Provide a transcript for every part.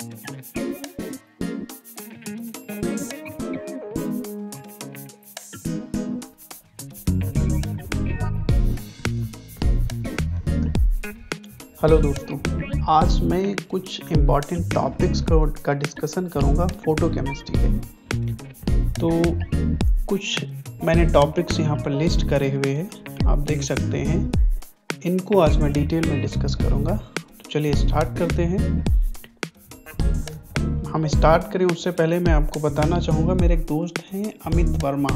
hello दोस्तों आज मैं कुछ इम्पॉर्टेंट टॉपिक्स का डिस्कशन करूंगा फ़ोटो केमिस्ट्री के तो कुछ मैंने टॉपिक्स यहाँ पर लिस्ट करे हुए हैं आप देख सकते हैं इनको आज मैं डिटेल में डिस्कस करूँगा तो चलिए स्टार्ट करते हैं हम स्टार्ट करें उससे पहले मैं आपको बताना चाहूँगा मेरे एक दोस्त हैं अमित वर्मा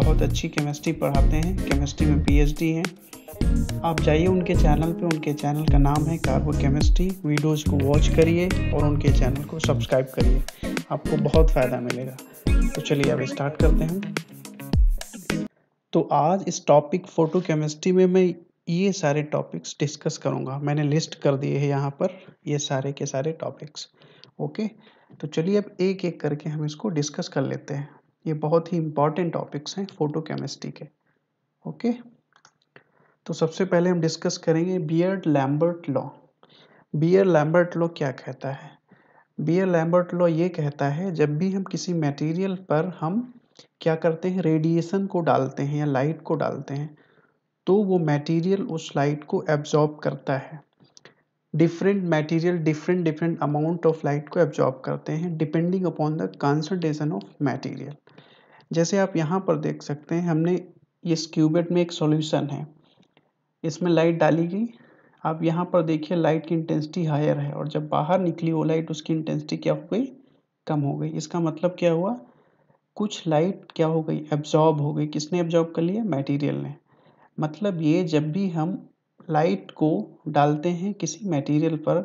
बहुत अच्छी केमिस्ट्री पढ़ाते हैं केमिस्ट्री में पीएचडी हैं आप जाइए उनके चैनल पे उनके चैनल का नाम है कार्बो केमिस्ट्री वीडियोस को वॉच करिए और उनके चैनल को सब्सक्राइब करिए आपको बहुत फ़ायदा मिलेगा तो चलिए अब स्टार्ट करते हैं तो आज इस टॉपिक फ़ोटो केमिस्ट्री में मैं ये सारे टॉपिक्स डिस्कस करूँगा मैंने लिस्ट कर दिए है यहाँ पर ये सारे के सारे टॉपिक्स ओके तो चलिए अब एक एक करके हम इसको डिस्कस कर लेते हैं ये बहुत ही इम्पॉर्टेंट टॉपिक्स हैं फोटोकेमिस्ट्री के ओके तो सबसे पहले हम डिस्कस करेंगे Beer Lambert law Beer Lambert law क्या कहता है बियर लैम्बर्ट लॉ ये कहता है जब भी हम किसी मटेरियल पर हम क्या करते हैं रेडिएशन को डालते हैं या लाइट को डालते हैं तो वो मटेरियल उस लाइट को एब्जॉर्ब करता है different material different different amount of light को एब्जॉर्ब करते हैं depending upon the concentration of material जैसे आप यहाँ पर देख सकते हैं हमने इस क्यूबेट में एक सॉल्यूशन है इसमें लाइट डाली गई आप यहाँ पर देखिए लाइट की इंटेंसिटी हायर है और जब बाहर निकली वो लाइट उसकी इंटेंसिटी क्या हो गई कम हो गई इसका मतलब क्या हुआ कुछ लाइट क्या हो गई एब्जॉर्ब हो गई किसने एब्जॉर्ब कर लिया मटेरियल ने मतलब ये जब भी हम लाइट को डालते हैं किसी मटेरियल पर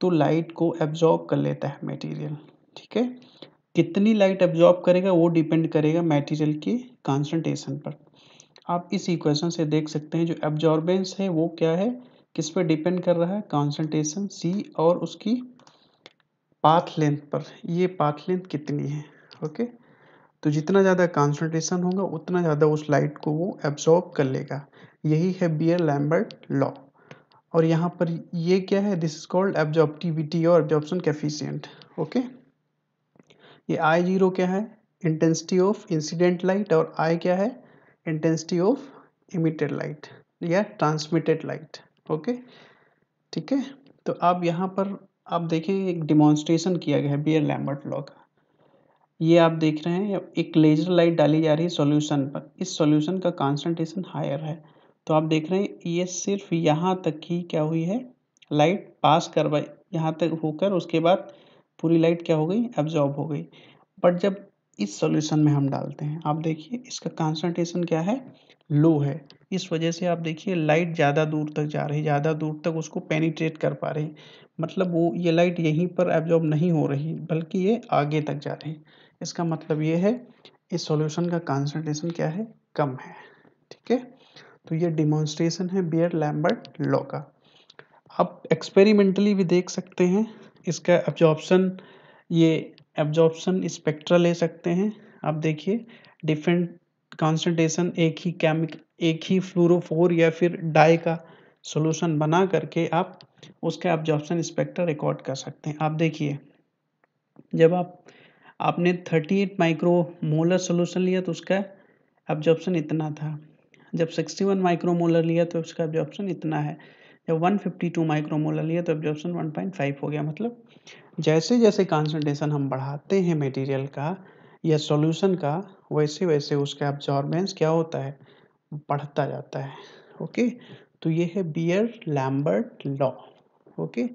तो लाइट को एब्जॉर्ब कर लेता है मटेरियल ठीक है कितनी लाइट एब्जॉर्ब करेगा वो डिपेंड करेगा मटेरियल के कॉन्सेंट्रेशन पर आप इस इक्वेशन से देख सकते हैं जो एब्जॉर्बेंस है वो क्या है किस पर डिपेंड कर रहा है कॉन्सेंट्रेशन सी और उसकी पाथ लेंथ पर ये पाथ लेंथ कितनी है ओके तो जितना ज़्यादा कॉन्सेंट्रेशन होगा उतना ज़्यादा उस लाइट को वो एब्जॉर्ब कर लेगा यही है बियर लैम्बर्ट लॉ और यहाँ पर ये क्या है दिस इज कॉल्ड एब्जॉर्प्टिविटी और एब्जॉर्प्शन कैफिशियंट ओके ये आई जीरो क्या है इंटेंसिटी ऑफ इंसिडेंट लाइट और आई क्या है इंटेंसिटी ऑफ इमिटेड लाइट या ट्रांसमिटेड लाइट ओके ठीक है तो आप यहाँ पर आप देखें एक डिमॉन्स्ट्रेशन किया गया है बियर लैम्बर्ट लॉ का ये आप देख रहे हैं एक लेजर लाइट डाली जा रही है सॉल्यूशन पर इस सॉल्यूशन का कॉन्सेंट्रेशन हायर है तो आप देख रहे हैं ये सिर्फ यहाँ तक ही क्या हुई है लाइट पास करवाई यहाँ तक होकर उसके बाद पूरी लाइट क्या हो गई एब्जॉर्ब हो गई बट जब इस सॉल्यूशन में हम डालते हैं आप देखिए इसका कॉन्सेंट्रेशन क्या है लो है इस वजह से आप देखिए लाइट ज़्यादा दूर तक जा रही है ज़्यादा दूर तक उसको पेनिट्रेट कर पा रही मतलब वो ये लाइट यहीं पर एब्जॉर्ब नहीं हो रही बल्कि ये आगे तक जा रही इसका मतलब ये है इस सॉल्यूशन का कॉन्सेंट्रेशन क्या है कम है ठीक है तो ये डिमॉन्स्ट्रेशन है बियर लैम्बर्ट लॉ का आप एक्सपेरिमेंटली भी देख सकते हैं इसका एब्जॉर्बसन ये एब्जॉर्बसन स्पेक्ट्रा ले सकते हैं आप देखिए डिफरेंट कॉन्सेंट्रेशन एक ही केमिक एक ही फ्लोरोफोर या फिर डाई का सोलूशन बना करके आप उसका एब्जॉर्बसन स्पेक्ट्रा रिकॉर्ड कर सकते हैं आप देखिए जब आप आपने 38 माइक्रो मोलर सोल्यूशन लिया तो उसका एब्जॉर्प्शन इतना था जब 61 माइक्रोमोलर लिया तो उसका एब्जॉर्प्शन इतना है जब 152 माइक्रोमोलर लिया तो पॉइंट 1.5 हो गया मतलब जैसे जैसे कॉन्सेंट्रेशन हम बढ़ाते हैं मटेरियल का या सॉल्यूशन का वैसे वैसे उसका एब्जॉर्बेंस क्या होता है बढ़ता जाता है ओके तो ये है बियर लैम्बर्ट लॉ ओके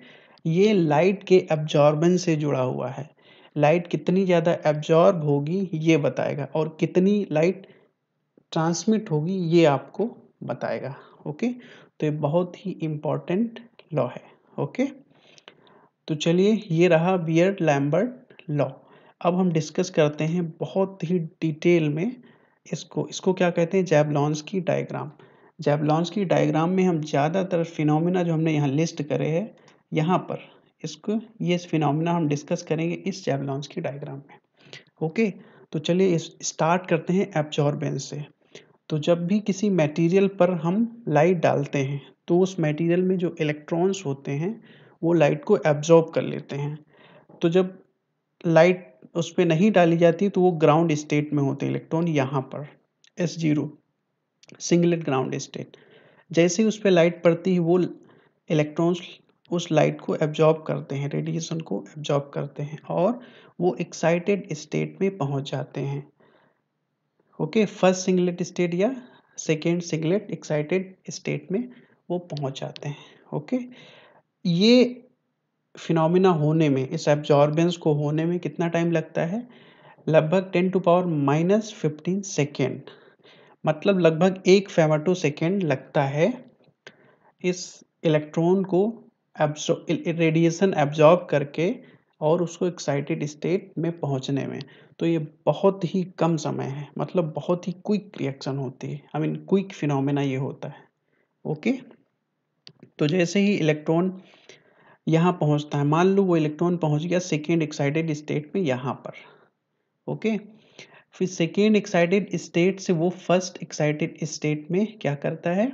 ये लाइट के एब्जॉर्बेंस से जुड़ा हुआ है लाइट कितनी ज़्यादा एब्जॉर्ब होगी ये बताएगा और कितनी लाइट ट्रांसमिट होगी ये आपको बताएगा ओके तो ये बहुत ही इम्पॉर्टेंट लॉ है ओके तो चलिए ये रहा बियर्ड लैम्बर्ट लॉ अब हम डिस्कस करते हैं बहुत ही डिटेल में इसको इसको क्या कहते हैं जैबलॉन्स की डायग्राम जैबलॉन्स की डायग्राम में हम ज़्यादातर फिनोमिना जो हमने यहाँ लिस्ट करे है यहाँ पर इसको ये इस फिनोमिना हम डिस्कस करेंगे इस जैबलॉन्स की डायग्राम में ओके तो चलिए स्टार्ट करते हैं एब्जॉर्बेंस से तो जब भी किसी मटेरियल पर हम लाइट डालते हैं तो उस मटेरियल में जो इलेक्ट्रॉन्स होते हैं वो लाइट को एब्जॉर्ब कर लेते हैं तो जब लाइट उस पर नहीं डाली जाती तो वो ग्राउंड स्टेट में होते इलेक्ट्रॉन यहाँ पर S zero singlet ground state जैसे ही उस पर लाइट पड़ती है वो इलेक्ट्रॉन्स उस लाइट को एब्जॉर्ब करते हैं रेडिएशन को एब्जॉर्ब करते हैं और वो एक्साइटेड स्टेट में पहुंच जाते हैं ओके फर्स्ट सिंगलेट स्टेट या सेकेंड सिंगलेट एक्साइटेड स्टेट में वो पहुंच जाते हैं ओके ये फिनोमिना होने में इस एब्जॉर्बेंस को होने में कितना टाइम लगता है लगभग ten to power minus fifteen second मतलब लगभग एक फेमाटो सेकेंड लगता है इस इलेक्ट्रॉन को रेडिएशन एब्जॉर्ब करके और उसको एक्साइटेड स्टेट में पहुंचने में तो ये बहुत ही कम समय है मतलब बहुत ही क्विक रिएक्शन होती है आई मीन क्विक फिनोमेना ये होता है ओके तो जैसे ही इलेक्ट्रॉन यहाँ पहुँचता है मान लो वो इलेक्ट्रॉन पहुँच गया सेकेंड एक्साइटेड स्टेट में यहाँ पर ओके फिर सेकेंड एक्साइटेड स्टेट से वो फर्स्ट एक्साइटेड स्टेट में क्या करता है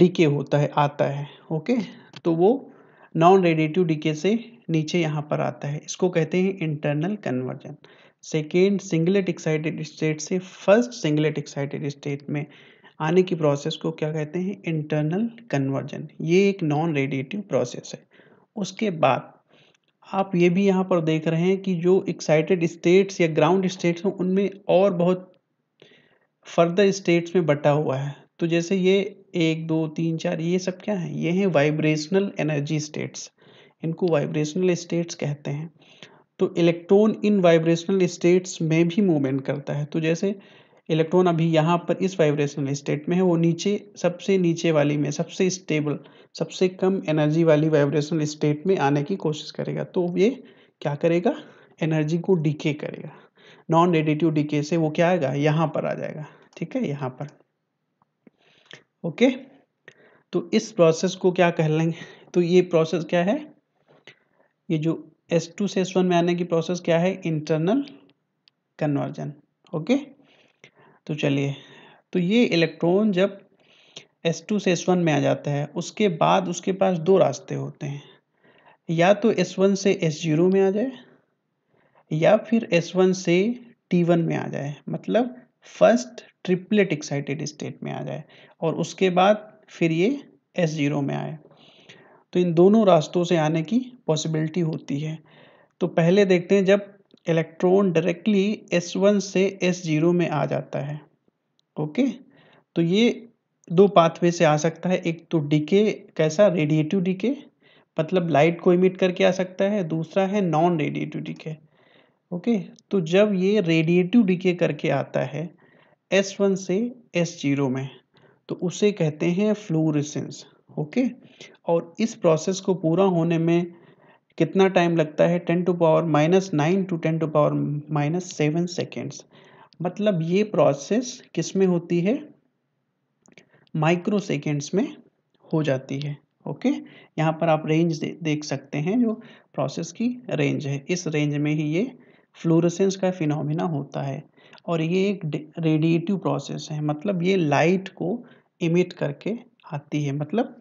डीके होता है आता है ओके तो वो नॉन रेडिएटिव डीके से नीचे यहाँ पर आता है इसको कहते हैं internal conversion second singlet excited state से फर्स्ट सिंगलेट एक्साइटेड स्टेट में आने की प्रोसेस को क्या कहते हैं इंटरनल कन्वर्जन ये एक नॉन रेडिएटिव प्रोसेस है उसके बाद आप ये भी यहाँ पर देख रहे हैं कि जो एक्साइटेड स्टेट्स या ग्राउंड स्टेट्स हैं उनमें और बहुत फर्दर स्टेट्स में बटा हुआ है तो जैसे ये एक दो तीन चार ये सब क्या हैं ये हैं वाइब्रेशनल एनर्जी स्टेट्स इनको वाइब्रेशनल स्टेट्स कहते हैं तो इलेक्ट्रॉन इन वाइब्रेशनल स्टेट्स में भी मूवमेंट करता है तो जैसे इलेक्ट्रॉन अभी यहाँ पर इस वाइब्रेशनल स्टेट में है वो नीचे सबसे नीचे वाली में सबसे स्टेबल सबसे कम एनर्जी वाली वाइब्रेशनल स्टेट में आने की कोशिश करेगा तो ये क्या करेगा एनर्जी को डीके करेगा नॉन रेडिटिव डीके से वो क्या आएगा यहाँ पर आ जाएगा ठीक है यहाँ पर ओके तो इस प्रोसेस को क्या कह लेंगे तो ये प्रोसेस क्या है ये जो एस टू से एस वन में आने की प्रोसेस क्या है इंटरनल कन्वर्जन ओके तो चलिए तो ये इलेक्ट्रॉन जब एस टू से एस वन में आ जाता है उसके बाद उसके पास दो रास्ते होते हैं या तो एस वन से एस जीरो में आ जाए या फिर एस वन से टी वन में आ जाए मतलब फर्स्ट ट्रिपलेट एक्साइटेड स्टेट में आ जाए और उसके बाद फिर ये एस जीरो में आए तो इन दोनों रास्तों से आने की पॉसिबिलिटी होती है तो पहले देखते हैं जब इलेक्ट्रॉन डायरेक्टली एस वन से एस जीरो में आ जाता है ओके तो ये दो पाथवे से आ सकता है एक तो डीके कैसा रेडिएटिव डीके मतलब लाइट को इमिट करके आ सकता है दूसरा है नॉन रेडिएटिव डीके ओके तो जब ये रेडिएटिव डीके करके आता है एस वन से एस जीरो में तो उसे कहते हैं फ्लोरिसेंस ओके और इस प्रोसेस को पूरा होने में कितना टाइम लगता है ten to power minus nine to ten to power minus seven seconds मतलब ये प्रोसेस किस में होती है माइक्रो सेकेंड्स में हो जाती है ओके यहाँ पर आप रेंज दे, देख सकते हैं जो प्रोसेस की रेंज है इस रेंज में ही ये फ्लोरोसेंस का फिनोमिना होता है और ये एक रेडिएटिव प्रोसेस है मतलब ये लाइट को इमिट करके आती है मतलब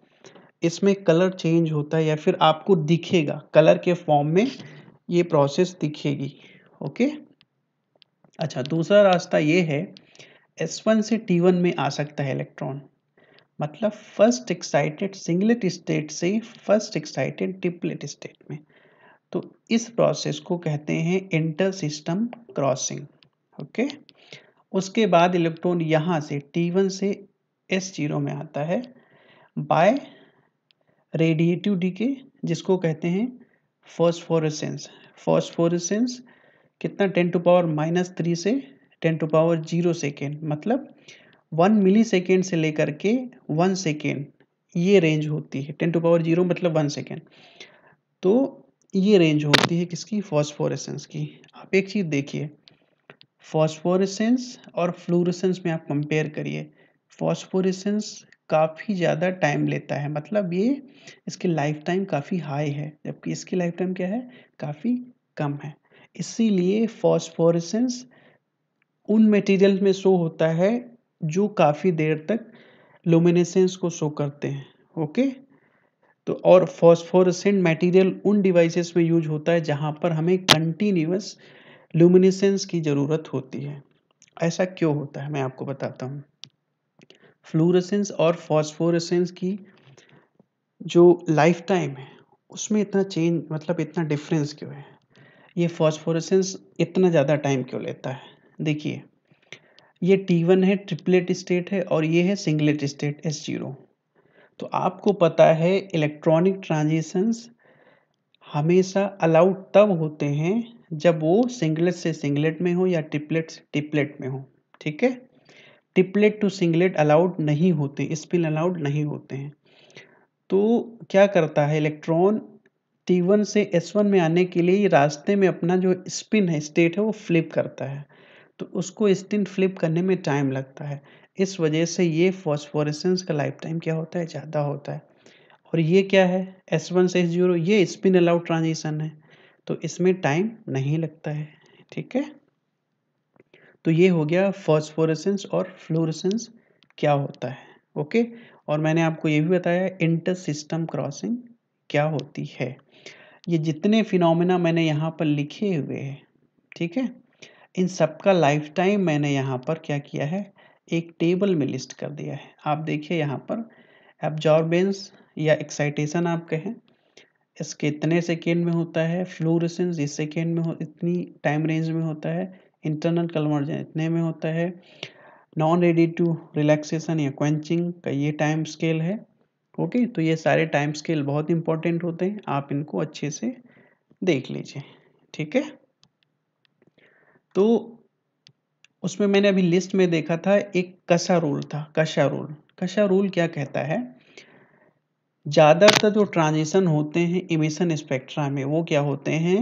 इसमें कलर चेंज होता है या फिर आपको दिखेगा कलर के फॉर्म में ये प्रोसेस दिखेगी ओके अच्छा दूसरा रास्ता ये है S1 से T1 में आ सकता है इलेक्ट्रॉन मतलब फर्स्ट एक्साइटेड सिंगलेट स्टेट से फर्स्ट एक्साइटेड ट्रिपलेट स्टेट में तो इस प्रोसेस को कहते हैं इंटर सिस्टम क्रॉसिंग ओके उसके बाद इलेक्ट्रॉन यहाँ से T1 से S0 में आता है बाय रेडिएटिव डीके जिसको कहते हैं फॉस्फोरसेंस फॉस्फोरसेंस कितना ten to power minus three से ten to power zero second मतलब वन मिली सेकेंड से लेकर के वन सेकेंड ये रेंज होती है टेन टू पावर जीरो मतलब वन सेकेंड तो ये रेंज होती है किसकी फॉस्फोरेसेंस की आप एक चीज़ देखिए फॉस्फोरेसेंस और फ्लोरेसेंस में आप कंपेयर करिए फॉस्फोरेसेंस काफ़ी ज़्यादा टाइम लेता है मतलब ये इसकी लाइफ टाइम काफ़ी हाई है जबकि इसकी लाइफ टाइम क्या है काफ़ी कम है इसीलिए फॉस्फोरेसेंस उन मटेरियल में शो होता है जो काफ़ी देर तक लुमिनेसेंस को शो करते हैं ओके तो और फॉस्फोरसेंट मटेरियल उन डिवाइसेस में यूज होता है जहां पर हमें कंटिन्यूस ल्यूमिनेसेंस की ज़रूरत होती है ऐसा क्यों होता है मैं आपको बताता हूँ फ्लूरेसेंस और फॉस्फोरेसेंस की जो लाइफ टाइम है उसमें इतना चेंज मतलब इतना डिफरेंस क्यों है ये फॉस्फोरेसेंस इतना ज़्यादा टाइम क्यों लेता है देखिए ये टी वन है ट्रिपलेट स्टेट है और ये है सिंगलेट स्टेट एस जीरो तो आपको पता है इलेक्ट्रॉनिक ट्रांजिशंस हमेशा अलाउड तब होते हैं जब वो सिंगलेट से सिंगलेट में हो या ट्रिपलेट से ट्रिपलेट में हो ठीक है ट्रिपलेट टू सिंगलेट अलाउड नहीं होते स्पिन अलाउड नहीं होते हैं तो क्या करता है इलेक्ट्रॉन T1 से S1 में आने के लिए रास्ते में अपना जो स्पिन है स्टेट है वो फ्लिप करता है तो उसको स्पिन फ्लिप करने में टाइम लगता है इस वजह से ये फॉस्फोरेसेंस का लाइफ टाइम क्या होता है ज़्यादा होता है और ये क्या है एस वन से जीरो ये स्पिन अलाउड ट्रांजिशन है तो इसमें टाइम नहीं लगता है ठीक है तो ये हो गया फॉस्फोरेसेंस और फ्लोरेसेंस क्या होता है ओके और मैंने आपको ये भी बताया इंटर सिस्टम क्रॉसिंग क्या होती है ये जितने फिनोमेना मैंने यहाँ पर लिखे हुए हैं ठीक है इन सबका लाइफ टाइम मैंने यहाँ पर क्या किया है एक टेबल में लिस्ट कर दिया है आप देखिए यहाँ पर एब्जॉर्बेंस या एक्साइटेशन आप कहें इसके इतने सेकेंड में होता है फ्लोरसेंस इस सेकेंड में हो इतनी टाइम रेंज में होता है इंटरनल कन्वर्जन इतने में होता है नॉन रेडी टू रिलैक्सेशन या क्वेंचिंग का ये टाइम स्केल है ओके तो ये सारे टाइम स्केल बहुत इंपॉर्टेंट होते हैं आप इनको अच्छे से देख लीजिए ठीक है तो उसमें मैंने अभी लिस्ट में देखा था एक कसा रूल था कशा रूल कशा रूल क्या कहता है ज़्यादातर जो ट्रांजिशन होते हैं इमिशन स्पेक्ट्रा में वो क्या होते हैं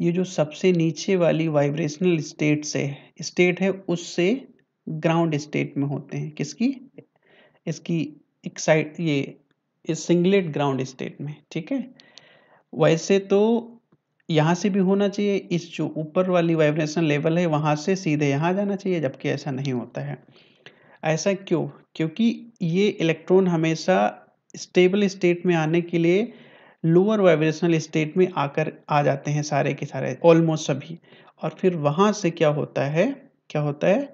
ये जो सबसे नीचे वाली वाइब्रेशनल स्टेट से स्टेट है उससे ग्राउंड स्टेट में होते हैं किसकी इसकी एक्साइट ये सिंगलेट ग्राउंड स्टेट में ठीक है वैसे तो यहाँ से भी होना चाहिए इस जो ऊपर वाली वाइब्रेशन लेवल है वहाँ से सीधे यहाँ जाना चाहिए जबकि ऐसा नहीं होता है ऐसा क्यों क्योंकि ये इलेक्ट्रॉन हमेशा स्टेबल स्टेट में आने के लिए लोअर वाइब्रेशनल स्टेट में आकर आ जाते हैं सारे के सारे ऑलमोस्ट सभी और फिर वहाँ से क्या होता है क्या होता है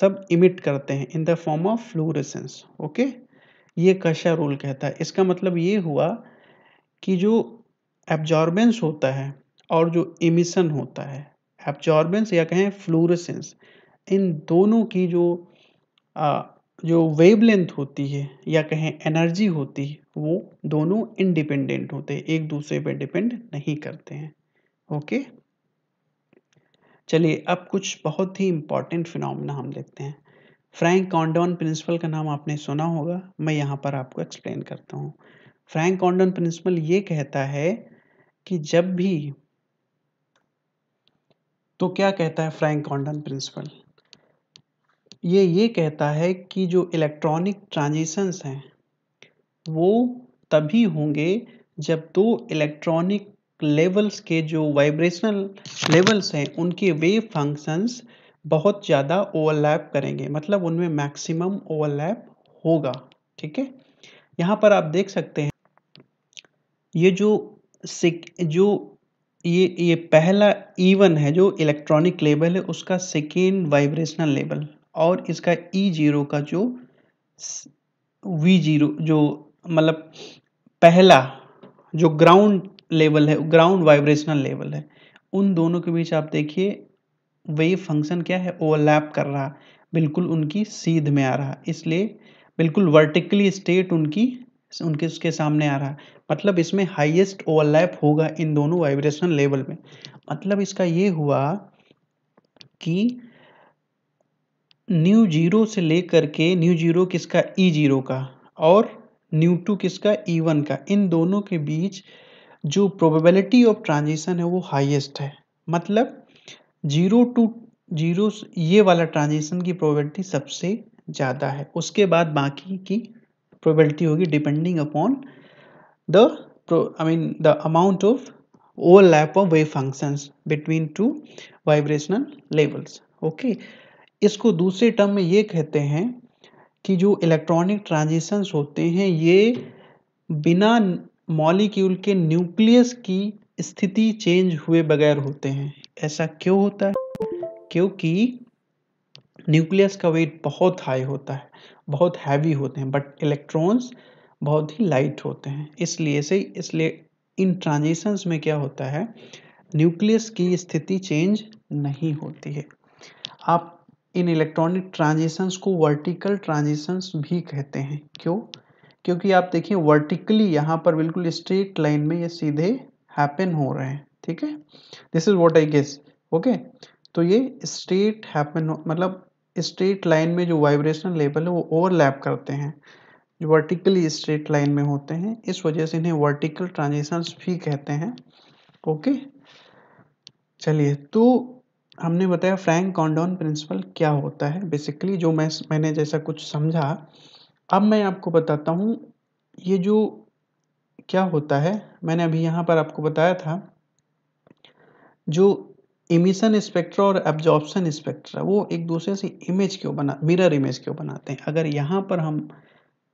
सब इमिट करते हैं in the form of fluorescence okay ये कशा रूल कहता है इसका मतलब ये हुआ कि जो एब्जॉर्बेंस होता है और जो इमिशन होता है एब्जॉर्बेंस या कहें फ्लोरसेंस इन दोनों की जो आ, जो वेवलेंथ होती है या कहें एनर्जी होती है वो दोनों इंडिपेंडेंट होते हैं एक दूसरे पर डिपेंड नहीं करते हैं ओके चलिए अब कुछ बहुत ही इम्पॉर्टेंट फिनोमेना हम देखते हैं फ्रैंक कॉन्डॉन प्रिंसिपल का नाम आपने सुना होगा मैं यहाँ पर आपको एक्सप्लेन करता हूँ फ्रैंक कॉन्डॉन प्रिंसिपल ये कहता है कि जब भी तो क्या कहता है फ्रैंक कॉन्डन प्रिंसिपल ये ये कहता है कि जो इलेक्ट्रॉनिक ट्रांजिशंस हैं वो तभी होंगे जब दो तो इलेक्ट्रॉनिक लेवल्स के जो वाइब्रेशनल लेवल्स हैं उनके वेव फंक्शंस बहुत ज़्यादा ओवरलैप करेंगे मतलब उनमें मैक्सिमम ओवरलैप होगा ठीक है यहाँ पर आप देख सकते हैं ये जो जो ये ये पहला ईवन e है जो इलेक्ट्रॉनिक लेबल है उसका सेकेंड वाइब्रेशनल लेबल और इसका ई e जीरो का जो वी जीरो जो मतलब पहला जो ग्राउंड लेवल है ग्राउंड वाइब्रेशनल लेवल है उन दोनों के बीच आप देखिए वही फंक्शन क्या है ओवरलैप कर रहा बिल्कुल उनकी सीध में आ रहा इसलिए बिल्कुल वर्टिकली स्टेट उनकी उनके उसके सामने आ रहा है मतलब इसमें हाईएस्ट ओवरलैप होगा इन दोनों वाइब्रेशन लेवल में मतलब इसका ये हुआ कि न्यू जीरो से लेकर के न्यू जीरो किसका ई e जीरो का और न्यू टू किसका ई e वन का इन दोनों के बीच जो प्रोबेबिलिटी ऑफ ट्रांजिशन है वो हाईएस्ट है मतलब जीरो टू जीरो ये वाला ट्रांजिशन की प्रोबेबिलिटी सबसे ज़्यादा है उसके बाद बाकी की प्रोबेबिलिटी होगी depending upon the I mean the amount of overlap of wave functions between two vibrational levels okay इसको दूसरे टर्म में ये कहते हैं कि जो इलेक्ट्रॉनिक ट्रांजिशंस होते हैं ये बिना मॉलिक्यूल के न्यूक्लियस की स्थिति चेंज हुए बगैर होते हैं ऐसा क्यों होता है क्योंकि न्यूक्लियस का वेट बहुत हाई होता है बहुत हैवी होते हैं बट इलेक्ट्रॉन्स बहुत ही लाइट होते हैं इसलिए से इसलिए इन ट्रांजिशंस में क्या होता है न्यूक्लियस की स्थिति चेंज नहीं होती है आप इन इलेक्ट्रॉनिक ट्रांजिशंस को वर्टिकल ट्रांजिशंस भी कहते हैं क्यों क्योंकि आप देखिए वर्टिकली यहाँ पर बिल्कुल स्ट्रेट लाइन में ये सीधे हैपन हो रहे हैं ठीक है this is what I guess okay तो ये स्ट्रेट हैपन मतलब स्ट्रेट लाइन में जो वाइब्रेशनल लेवल है वो ओवरलैप करते हैं जो वर्टिकली स्ट्रेट लाइन में होते हैं इस वजह से इन्हें वर्टिकल ट्रांजिशंस भी कहते हैं ओके चलिए तो हमने बताया फ्रैंक कॉन्डोन प्रिंसिपल क्या होता है बेसिकली जो मैं मैंने जैसा कुछ समझा अब मैं आपको बताता हूँ ये जो क्या होता है मैंने अभी यहाँ पर आपको बताया था जो इमिशन स्पेक्ट्रा और एब्जॉर्प्शन स्पेक्ट्रा वो एक दूसरे से इमेज क्यों बना मिरर इमेज क्यों बनाते हैं अगर यहाँ पर हम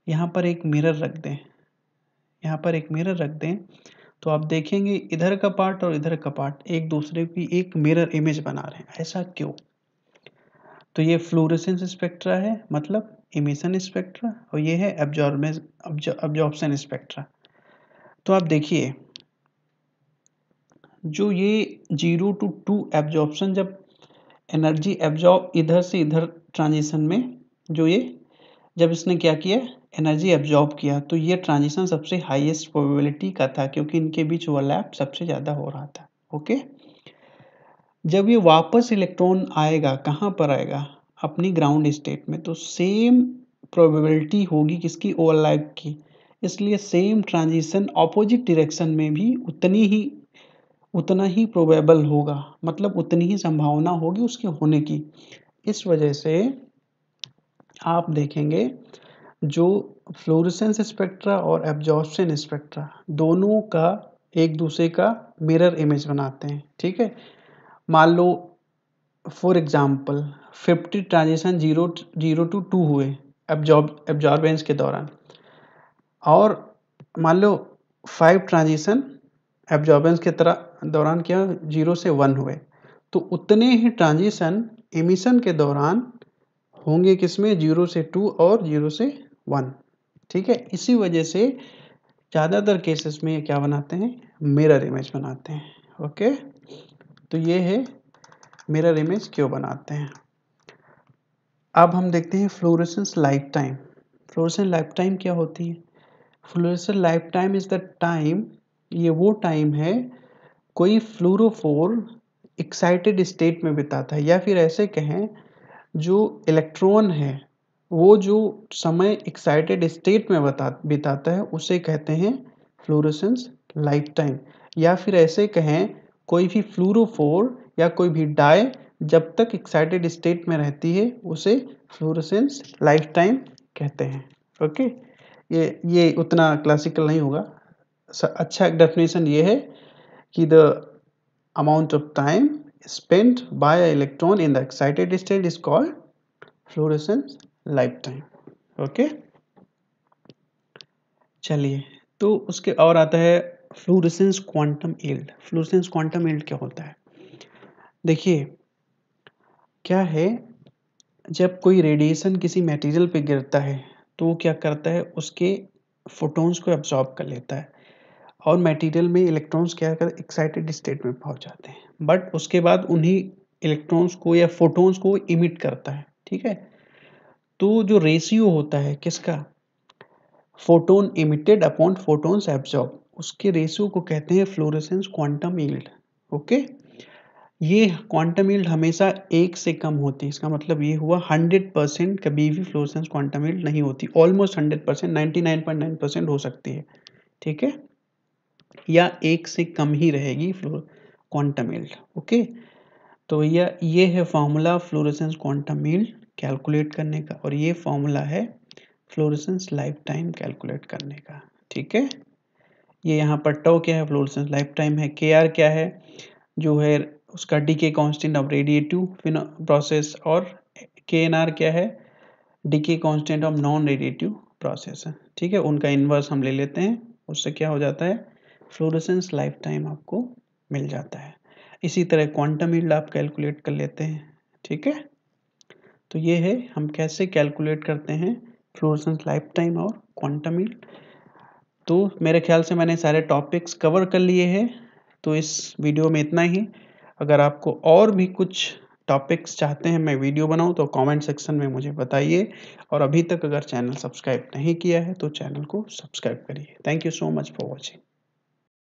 यहाँ पर एक मिरर रख दें यहाँ पर एक मिरर रख दें तो आप देखेंगे इधर का पार्ट और इधर का पार्ट एक दूसरे की एक मिरर इमेज बना रहे हैं ऐसा क्यों तो ये फ्लोरेसेंस स्पेक्ट्रा है मतलब इमिशन स्पेक्ट्रा और ये है एब्जॉर्बेंस एब्जॉर्प्शन स्पेक्ट्रा तो आप देखिए जो ये जीरो टू टू एब्जॉर्प्शन जब एनर्जी एब्जॉर्ब इधर से इधर ट्रांजिशन में जो ये जब इसने क्या किया एनर्जी एब्जॉर्ब किया तो ये ट्रांजिशन सबसे हाईएस्ट प्रोबेबिलिटी का था क्योंकि इनके बीच ओवरलैप सबसे ज़्यादा हो रहा था ओके जब ये वापस इलेक्ट्रॉन आएगा कहाँ पर आएगा अपनी ग्राउंड स्टेट में तो सेम प्रोबेबिलिटी होगी किसकी ओवरलैप की इसलिए सेम ट्रांजिशन ऑपोजिट डिरेक्शन में भी उतनी ही उतना ही प्रोबेबल होगा मतलब उतनी ही संभावना होगी उसके होने की इस वजह से आप देखेंगे जो फ्लोरेसेंस स्पेक्ट्रा और एब्जॉर्प्शन स्पेक्ट्रा दोनों का एक दूसरे का मिरर इमेज बनाते हैं ठीक है मान लो for example fifty transition zero zero to two हुए एब्जॉर्ब एब्जॉर्बेंस के दौरान और मान लो फाइव ट्रांजिशन एब्जॉर्बेंस के तरह दौरान क्या जीरो से वन हुए तो उतने ही ट्रांजिशन एमिशन के दौरान होंगे किसमें जीरो से टू और जीरो से वन ठीक है इसी वजह से ज़्यादातर केसेस में क्या बनाते हैं मिरर इमेज बनाते हैं ओके तो ये है मिरर इमेज क्यों बनाते हैं अब हम देखते हैं fluorescence lifetime fluorescence lifetime क्या होती है fluorescence lifetime is the time ये वो टाइम है कोई फ्लोरोफोर एक्साइटेड स्टेट में बिताता है या फिर ऐसे कहें जो इलेक्ट्रॉन है वो जो समय एक्साइटेड स्टेट में बता बिताता है उसे कहते हैं फ्लोरोसेंस लाइफ टाइम या फिर ऐसे कहें कोई भी फ्लोरोफोर या कोई भी डाई जब तक एक्साइटेड स्टेट में रहती है उसे फ्लोरोसेंस लाइफ टाइम कहते हैं ओके ये ये उतना क्लासिकल नहीं होगा अच्छा डेफिनेशन ये है कि the amount of time spend by electron in the excited state is called called lifetime okay चलिए तो उसके और आता है fluorescence quantum yield fluorescence quantum yield क्या होता है देखिए क्या है जब कोई रेडिएशन किसी मटेरियल पे गिरता है तो वो क्या करता है उसके फोटॉन्स को एब्जॉर्ब कर लेता है और मटेरियल में इलेक्ट्रॉन्स क्या कर एक्साइटेड स्टेट में पहुंच जाते हैं बट उसके बाद उन्हीं इलेक्ट्रॉन्स को या फोटोन्स को इमिट करता है ठीक है तो जो रेशियो होता है किसका photon emitted upon photons absorb उसके रेशियो को कहते हैं फ्लोरेसेंस क्वांटम ईल्ड ओके ये क्वांटम ईल्ड हमेशा एक से कम होती है इसका मतलब ये हुआ हंड्रेड परसेंट कभी भी फ्लोरेसेंस क्वांटम ईल्ड नहीं होती almost hundred percent ninety nine point nine percent हो सकती है ठीक है या एक से कम ही रहेगी फ्लोर क्वांटम यील्ड ओके तो भैया ये है formula fluorescence quantum yield calculate करने का और ये फॉर्मूला है फ्लोरेसेंस लाइफ टाइम कैलकुलेट करने का ठीक है ये यहाँ पर टो क्या है फ्लोरेसेंस लाइफ टाइम है के आर क्या है जो है उसका डी के कॉन्स्टेंट ऑफ रेडिएटिव प्रोसेस और के एन आर क्या है डी के constant of non radiative process ठीक है उनका इन्वर्स हम ले लेते हैं उससे क्या हो जाता है फ्लोरोसेंस लाइफ टाइम आपको मिल जाता है इसी तरह क्वांटम ईल्ड आप कैलकुलेट कर लेते हैं ठीक है तो ये है हम कैसे कैलकुलेट करते हैं फ्लोरोसेंस लाइफ टाइम और क्वांटम ईल्ड तो मेरे ख्याल से मैंने सारे टॉपिक्स कवर कर लिए हैं तो इस वीडियो में इतना ही अगर आपको और भी कुछ टॉपिक्स चाहते हैं मैं वीडियो बनाऊं तो कमेंट सेक्शन में मुझे बताइए और अभी तक अगर चैनल सब्सक्राइब नहीं किया है तो चैनल को सब्सक्राइब करिए thank you so much for watching